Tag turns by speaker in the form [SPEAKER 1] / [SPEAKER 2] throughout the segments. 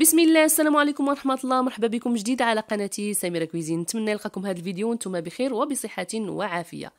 [SPEAKER 1] بسم الله السلام عليكم ورحمه الله مرحبا بكم جديد على قناتي سميره كويزين نتمنى يلقاكم هذا الفيديو وانتم بخير وبصحه وعافيه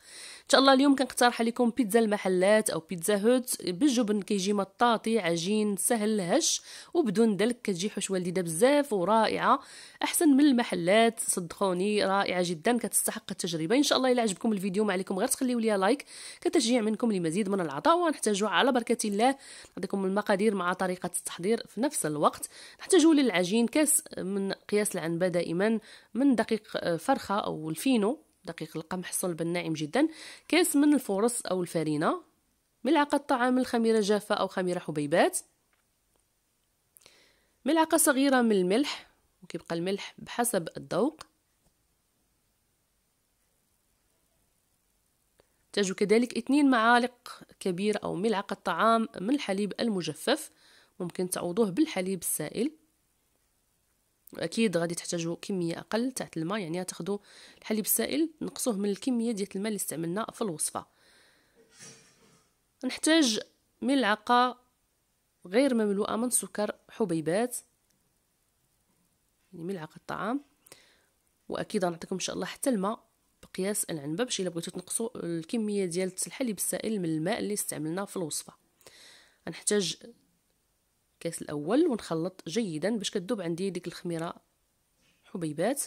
[SPEAKER 1] شاء الله اليوم كنقترح عليكم بيتزا المحلات او بيتزا هوت بالجبن كيجي مطاطي عجين سهل هش وبدون دلك كتجي حشوه لذيذه بزاف ورائعه احسن من المحلات صدقوني رائعه جدا كتستحق التجربه ان شاء الله الا عجبكم الفيديو ما عليكم غير تخليو ليا لايك كتشجيع منكم لمزيد من العطاء ونحتاجوا على بركه الله نعطيكم المقادير مع طريقه التحضير في نفس الوقت نحتاجو للعجين كاس من قياس العنبه دائما من دقيق فرخه او الفينو دقيق القمح صلب ناعم جدا كاس من الفرص أو الفارينة ملعقة طعام الخميرة جافة أو خميرة حبيبات ملعقة صغيرة من الملح وكيبقى الملح بحسب الذوق تحتاج كذلك اثنين معالق كبيرة أو ملعقة طعام من الحليب المجفف ممكن تعوضوه بالحليب السائل اكيد غادي تحتاجوا كميه اقل تاع الماء يعني تاخذوا الحليب السائل نقصوه من الكميه ديال الماء اللي استعملنا في الوصفه نحتاج ملعقه غير مملوءه من سكر حبيبات يعني ملعقه طعام واكيد غنعطيكم ان شاء الله حتى الماء بقياس العنبه باش الا بغيتو تنقصوا الكميه ديال الحليب السائل من الماء اللي استعملنا في الوصفه غنحتاج الكاس الاول ونخلط جيدا باش كتذوب عندي ديك الخميره حبيبات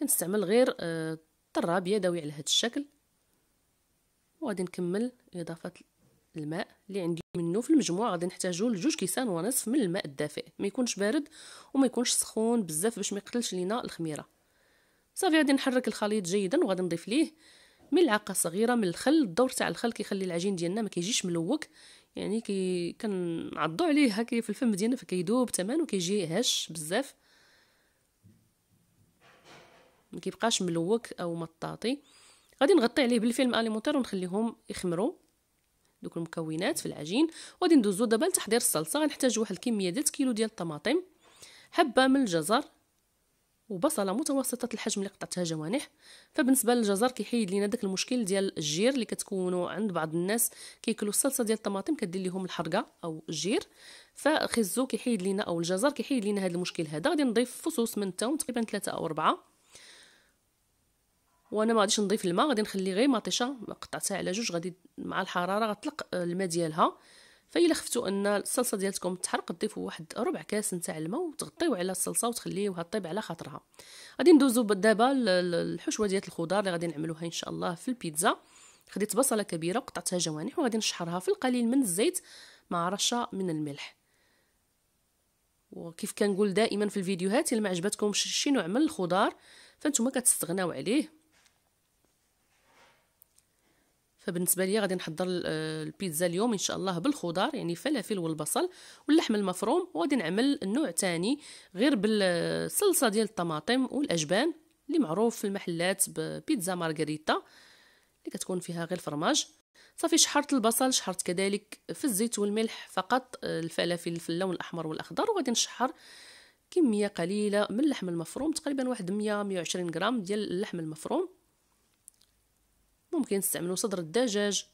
[SPEAKER 1] كنستعمل غير آه، طراب يدوي على هذا الشكل وغادي نكمل اضافه الماء اللي عندي منه في المجموع غادي نحتاجو لجوج كيسان ونصف من الماء الدافئ ما يكونش بارد وما يكونش سخون بزاف باش ما يقتلش لينا الخميره صافي غادي نحرك الخليط جيدا وغادي نضيف ليه ملعقه صغيره من الخل الدور تاع الخل كيخلي العجين ديالنا ما كيجيش ملوك يعني كي كنعضو عليه هكا في الفم ديالنا فكيدوب تمن وكيجي هش بزاف ما كيبقاش ملوك او مطاطي غادي نغطي عليه بالفيلم اليمونتير ونخليهم يخمروا دوك المكونات في العجين وغادي ندوزو دابا لتحضير الصلصه غنحتاج واحد الكميه ديال كيلو ديال الطماطم حبه من الجزر وبصله متوسطه الحجم اللي قطعتها جوانح فبالنسبه للجزر كيحيد لينا داك المشكل ديال الجير اللي كتكونوا عند بعض الناس كيكلوا الصلصه ديال الطماطم كدير لهم الحرقه او الجير فخزو كيحيد لينا او الجزر كيحيد لينا هذا المشكل هذا غادي نضيف فصوص من التوم تقريبا ثلاثة او أربعة وانا ما غاديش نضيف الماء غادي نخلي غير مطيشه قطعتها على جوج غادي مع الحراره غتطلق الماء ديالها فإلا خفتو ان الصلصه ديالتكم تحرق تضيفوا واحد ربع كاس نتاع الماء وتغطيو على الصلصه وتخليوها طيب على خاطرها غادي ندوزو دابا الحشوه ديال الخضار اللي غادي نعملوها ان شاء الله في البيتزا خديت بصله كبيره وقطعتها جوانح وغادي نشحرها في القليل من الزيت مع رشه من الملح وكيف كنقول دائما في الفيديوهات الا ما عجبتكم شي نوع من الخضار فانتم كتستغناو عليه فبالنسبه لي غادي نحضر آه، البيتزا اليوم ان شاء الله بالخضار يعني فلافل والبصل واللحم المفروم وغادي نعمل النوع تاني غير بالصلصه ديال الطماطم والاجبان اللي معروف في المحلات ببيتزا مارغريتا اللي كتكون فيها غير فرماج صافي شحرت البصل شحرت كذلك في الزيت والملح فقط آه، الفلافل في اللون الاحمر والاخضر وغادي نشحر كميه قليله من اللحم المفروم تقريبا واحد 100 120 غرام ديال اللحم المفروم ممكن تستعملوا صدر الدجاج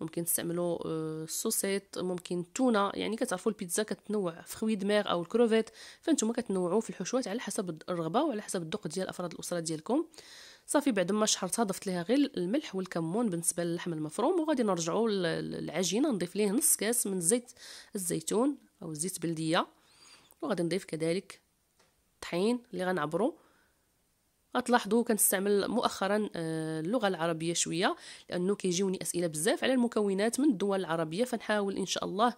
[SPEAKER 1] ممكن تستعملوا السوسيط آه، ممكن التونه يعني كتعرفوا البيتزا كتنوع في خوي دماغ او الكروفيت فانتم كتنوعوا في الحشوات على حسب الرغبه وعلى حسب الذوق ديال افراد الاسره ديالكم صافي بعد ما شحرتها ضفت ليها غير الملح والكمون بالنسبه للحم المفروم وغادي نرجعوا للعجينه نضيف ليه نص كاس من زيت الزيتون او زيت بلديه وغادي نضيف كذلك الطحين اللي غنعبرو غتلاحظوا كنستعمل مؤخرا آه، اللغه العربيه شويه لانه كيجيوني اسئله بزاف على المكونات من الدول العربيه فنحاول ان شاء الله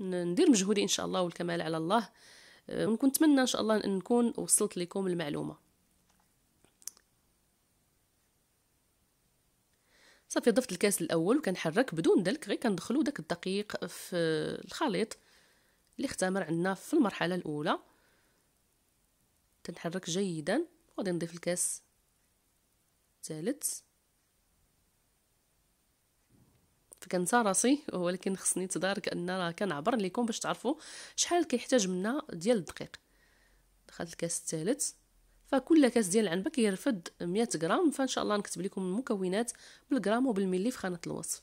[SPEAKER 1] ندير مجهودي ان شاء الله والكمال على الله آه، ونتمنى ان شاء الله ان نكون وصلت لكم المعلومه صافي ضفت الكاس الاول وكنحرك بدون دلك غير كندخلو داك الدقيق في الخليط اللي اختمر عندنا في المرحله الاولى تنحرك جيدا وغادي نضيف الكاس الثالث فكنتا راسي ولكن خصني تدارك ان راه كنعبر لكم باش تعرفوا شحال كيحتاج منا ديال الدقيق دخلت الكاس الثالث فكل كاس ديال العنبه كيرفد 100 غرام فان شاء الله نكتب لكم المكونات بالغرام وبالملي في خانه الوصف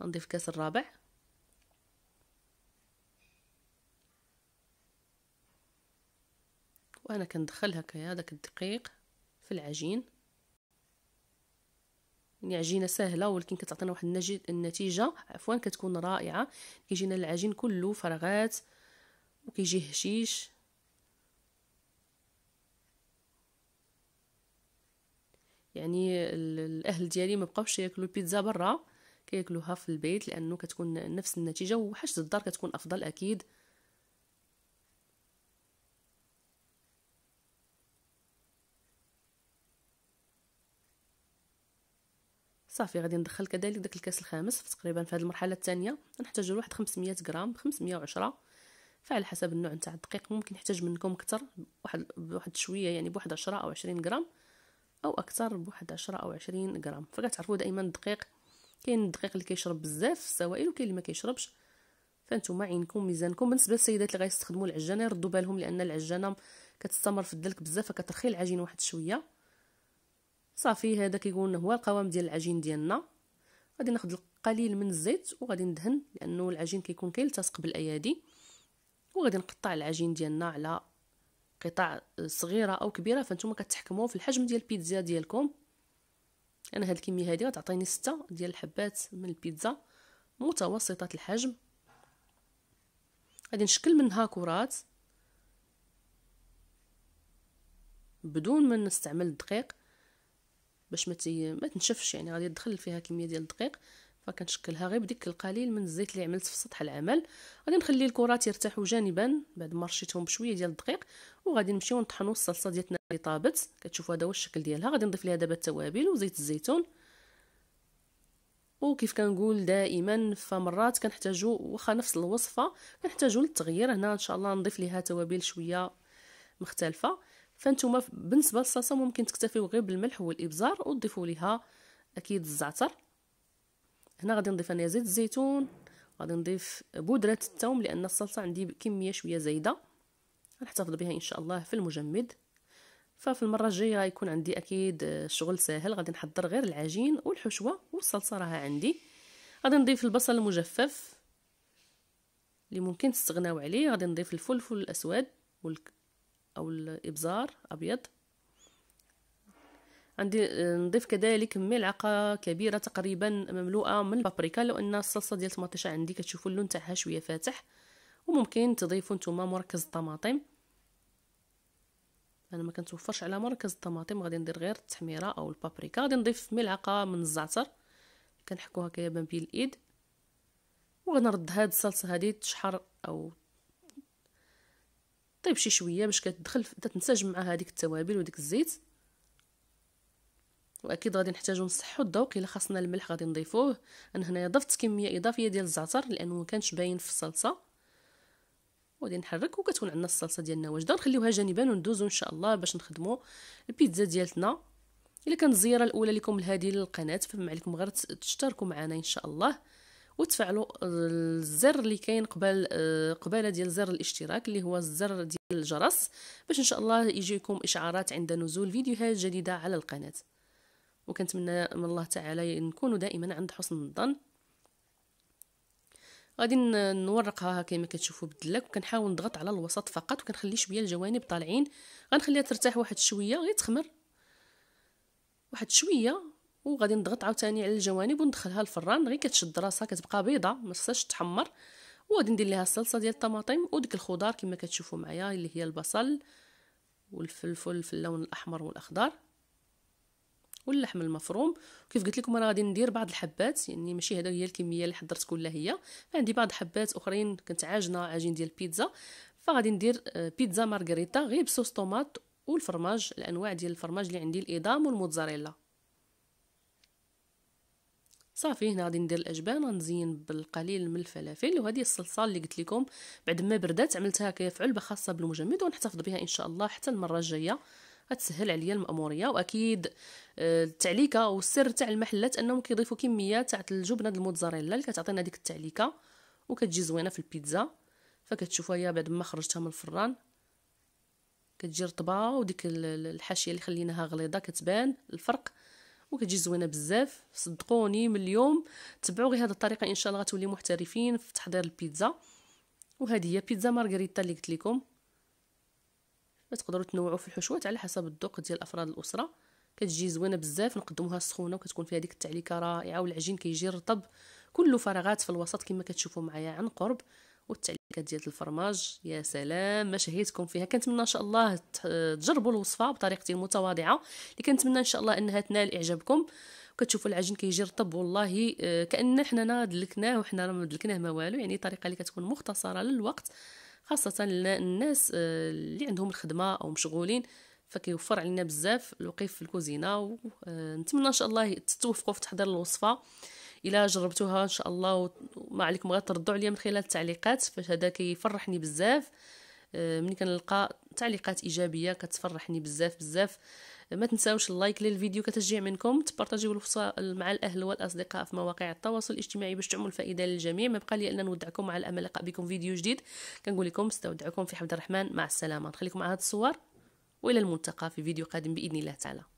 [SPEAKER 1] نضيف كاس الرابع وأنا كندخل هكايا داك الدقيق في العجين يعني عجينه سهله ولكن كتعطينا واحد النتيجه عفوا كتكون رائعه كيجينا العجين كله فراغات وكيجي هشيش يعني الاهل ديالي ما بقاوش ياكلوا البيتزا برا كياكلوها في البيت لانه كتكون نفس النتيجه وحاجه الدار كتكون افضل اكيد صافي غادي ندخل كذلك داك الكاس الخامس تقريبا في هذه المرحله الثانيه نحتاج لواحد 500 غرام 510 فعلى حسب النوع نتاع الدقيق ممكن يحتاج منكم اكثر واحد بواحد شويه يعني بواحد 10 او 20 غرام او اكثر بواحد 10 او 20 غرام فكتعرفوا دائما الدقيق كاين الدقيق اللي كيشرب بزاف السوائل وكاين اللي ما كيشربش فانتوما عينكم ميزانكم بالنسبه للسيدات اللي غيستخدموا العجانه يردوا بالهم لان العجانه كتستمر في الدلك بزاف فكترخي العجين واحد شويه صافي هذا كيقول هو القوام ديال العجين ديالنا غادي ناخذ القليل من الزيت وغادي ندهن لانه العجين كيكون كيلتصق بالايادي وغادي نقطع العجين ديالنا على قطع صغيره او كبيره فانتوما كتحكموا في الحجم ديال البيتزا ديالكم انا هاد الكميه هادي غتعطيني ستة ديال الحبات من البيتزا متوسطه الحجم غادي نشكل منها كرات بدون ما من نستعمل الدقيق باش ما ما تنشفش يعني غادي تدخل فيها كميه ديال الدقيق فكنشكلها غير بديك القليل من الزيت اللي عملت في سطح العمل غادي نخلي الكرات يرتاحوا جانبا بعد ما رشيتهم بشويه ديال الدقيق وغادي نمشيو نطحنوا الصلصه ديالتنا اللي طابت كتشوفوا هذا هو الشكل ديالها غادي نضيف ليها دابا التوابل وزيت الزيتون وكيف كنقول دائما فمرات كنحتاجو واخا نفس الوصفه كنحتاجو للتغيير هنا ان شاء الله نضيف ليها توابل شويه مختلفه فانتوما بالنسبه للصلصه ممكن تكتفيو غير بالملح والابزار وتضيفوا ليها اكيد الزعتر هنا غادي نضيف انا زيت الزيتون غادي نضيف بودره الثوم لان الصلصه عندي كميه شويه زايده غنحتفظ بها ان شاء الله في المجمد ففي المره الجايه غيكون عندي اكيد آه، شغل ساهل غادي نحضر غير العجين والحشوه والصلصه راها عندي غادي نضيف البصل المجفف اللي ممكن تستغناو عليه غادي نضيف الفلفل الاسود او الابزار ابيض عندي نضيف كذلك ملعقه كبيره تقريبا مملوءه من البابريكا لو ان الصلصه ديال الطماطيشه عندي كتشوفوا اللون تاعها شويه فاتح وممكن تضيفوا نتوما مركز الطماطم انا ما كنتوفرش على مركز الطماطم غادي ندير غير التحميره او البابريكا غادي نضيف ملعقه من الزعتر كنحكوها كيابان بين الايد وغنرد هاد الصلصه هادي تشحر او طيب شي شويه باش كتدخل تتنسجم مع هذيك التوابل وديك الزيت واكيد غادي نحتاجو نصحو الذوق الا خاصنا الملح غادي نضيفوه انا هنايا ضفت كميه اضافيه ديال الزعتر لانه ما كانش باين في الصلصه وغادي نحرك وكتكون عندنا الصلصه ديالنا واجده نخليوها جانبا وندوزو ان شاء الله باش نخدمو البيتزا ديالتنا الا كانت الزياره الاولى لكم لهذه القناه فما عليكم غير تشتركوا معنا ان شاء الله وتفعلوا الزر اللي كاين قبل آه، قباله ديال زر الاشتراك اللي هو الزر ديال الجرس باش ان شاء الله يجيكم اشعارات عند نزول فيديوهات جديده على القناه وكنتمنى من الله تعالى نكونوا دائما عند حسن الظن غادي نورقها كما كتشوفوا بالدلك وكنحاول نضغط على الوسط فقط وكنخلي شويه الجوانب طالعين غنخليها ترتاح واحد شويه غير تخمر واحد شويه وغادي نضغط عاوتاني على الجوانب وندخلها الفران غير كتشد راسها كتبقى بيضه ما خصهاش تحمر وغادي ندير ليها الصلصه ديال الطماطم وديك الخضار كما كتشوفوا معايا اللي هي البصل والفلفل في اللون الاحمر والاخضر واللحم المفروم كيف قلت لكم انا غادي ندير بعض الحبات يعني ماشي هذا هي الكميه اللي حضرت كلها هي عندي بعض الحبات اخرين كنت عاجنه عجين ديال البيتزا فغادي ندير آه، بيتزا مارغريتا غير بصوص طوماط والفرماج الانواع ديال الفرماج اللي عندي الاضام والموتزاريلا صافي هنا غادي ندير الاجبان غنزين بالقليل من الفلافل وهذه الصلصه اللي قلت لكم بعد ما بردات عملتها كيف خاصه بالمجمد ونحتفظ بها ان شاء الله حتى المره الجايه غتسهل عليا الماموريه واكيد آه، التعليكه والسر تاع المحلات انهم كيضيفوا كميه تاع الجبنه الموتزاريلا اللي كتعطينا ديك التعليكه وكتجي زوينه في البيتزا فكتشوفوها هي بعد ما خرجتها من الفران كتجي رطبه وديك الحاشيه اللي خليناها غليظه كتبان الفرق وكتجي زوينه بزاف صدقوني من اليوم تبعوا غير هذه الطريقه ان شاء الله غتوليو محترفين في تحضير البيتزا وهذه هي بيتزا مارغريتا اللي قلت لكم تقدروا تنوعوا في الحشوات على حسب الذوق ديال افراد الاسره كتجي زوينه بزاف نقدموها سخونه وكتكون فيها ديك التعليكه رائعه والعجين كيجي رطب كله فراغات في الوسط كما كتشوفوا معايا عن قرب والتعليقات ديال الفرماج يا سلام ما شهيتكم فيها كنتمنى ان شاء الله تجربوا الوصفه بطريقتي المتواضعه اللي كنتمنى ان شاء الله انها تنال اعجابكم كتشوفوا العجين كيجي رطب والله آه، كان حنا دلكناه وحنا ما دلكناه ما والو يعني طريقه اللي كتكون مختصره للوقت خاصه الناس آه، اللي عندهم الخدمه او مشغولين فكيوفر علينا بزاف الوقيف في الكوزينه ونتمنى آه، ان شاء الله تتوفقوا في تحضير الوصفه الا جربتوها ان شاء الله وما عليكم غير تردوا عليا من خلال التعليقات فاش هذا كيفرحني بزاف آه، ملي كنلقى تعليقات ايجابيه كتفرحني بزاف بزاف ما تنساوش اللايك للفيديو كتشجيع منكم تبارطاجيو الفرصه مع الاهل والاصدقاء في مواقع التواصل الاجتماعي باش تعمل الفائده للجميع ما بقى لي الا نودعكم مع الامل لقاء بكم فيديو جديد كنقول لكم استودعكم في حفظ الرحمن مع السلامه نخليكم مع هاد الصور والى الملتقى في فيديو قادم باذن الله تعالى